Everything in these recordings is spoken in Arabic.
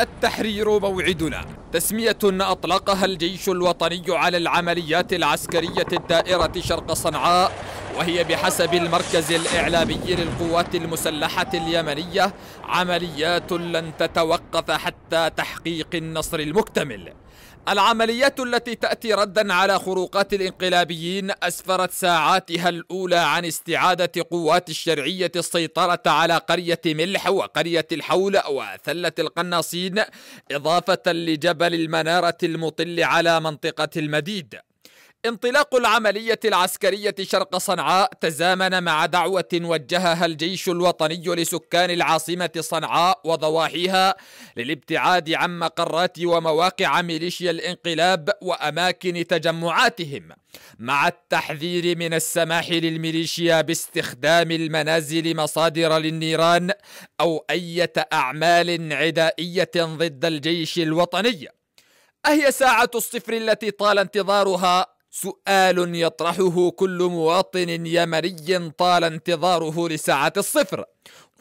التحرير موعدنا تسمية أطلقها الجيش الوطني على العمليات العسكرية الدائرة شرق صنعاء وهي بحسب المركز الإعلامي للقوات المسلحة اليمنية عمليات لن تتوقف حتى تحقيق النصر المكتمل العمليات التي تأتي ردا على خروقات الانقلابيين أسفرت ساعاتها الأولى عن استعادة قوات الشرعية السيطرة على قرية ملح وقرية الحول وثلة القناصين إضافة لجبل المنارة المطل على منطقة المديد انطلاق العملية العسكرية شرق صنعاء تزامن مع دعوة وجهها الجيش الوطني لسكان العاصمة صنعاء وضواحيها للابتعاد عن مقرات ومواقع ميليشيا الانقلاب وأماكن تجمعاتهم مع التحذير من السماح للميليشيا باستخدام المنازل مصادر للنيران أو أية أعمال عدائية ضد الجيش الوطني أهي ساعة الصفر التي طال انتظارها سؤال يطرحه كل مواطن يمني طال انتظاره لساعة الصفر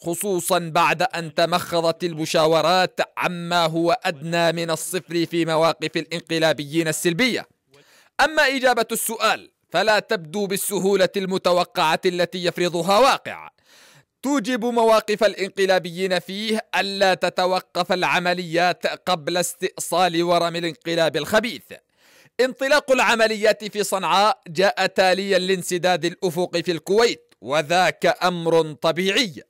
خصوصا بعد أن تمخضت المشاورات عما هو أدنى من الصفر في مواقف الانقلابيين السلبية أما إجابة السؤال فلا تبدو بالسهولة المتوقعة التي يفرضها واقع توجب مواقف الانقلابيين فيه ألا تتوقف العمليات قبل استئصال ورم الانقلاب الخبيث انطلاق العمليات في صنعاء جاء تاليا لانسداد الأفق في الكويت وذاك أمر طبيعي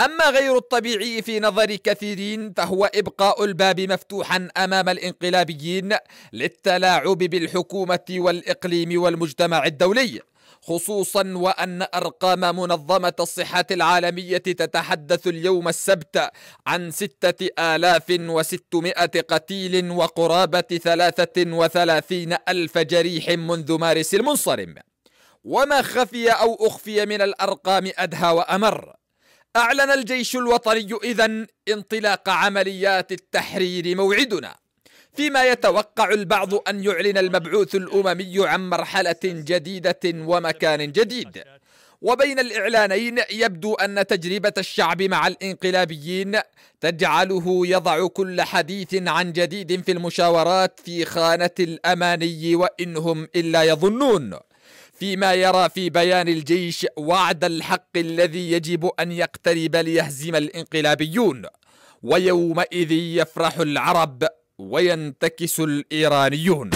أما غير الطبيعي في نظر كثيرين فهو إبقاء الباب مفتوحا أمام الإنقلابيين للتلاعب بالحكومة والإقليم والمجتمع الدولي خصوصا وأن أرقام منظمة الصحة العالمية تتحدث اليوم السبت عن ستة آلاف وستمائة قتيل وقرابة ثلاثة وثلاثين ألف جريح منذ مارس المنصرم وما خفي أو أخفي من الأرقام أدهى وأمر أعلن الجيش الوطني إذا انطلاق عمليات التحرير موعدنا فيما يتوقع البعض أن يعلن المبعوث الأممي عن مرحلة جديدة ومكان جديد وبين الإعلانين يبدو أن تجربة الشعب مع الإنقلابيين تجعله يضع كل حديث عن جديد في المشاورات في خانة الأماني وإنهم إلا يظنون فيما يرى في بيان الجيش وعد الحق الذي يجب أن يقترب ليهزم الإنقلابيون ويومئذ يفرح العرب وينتكس الإيرانيون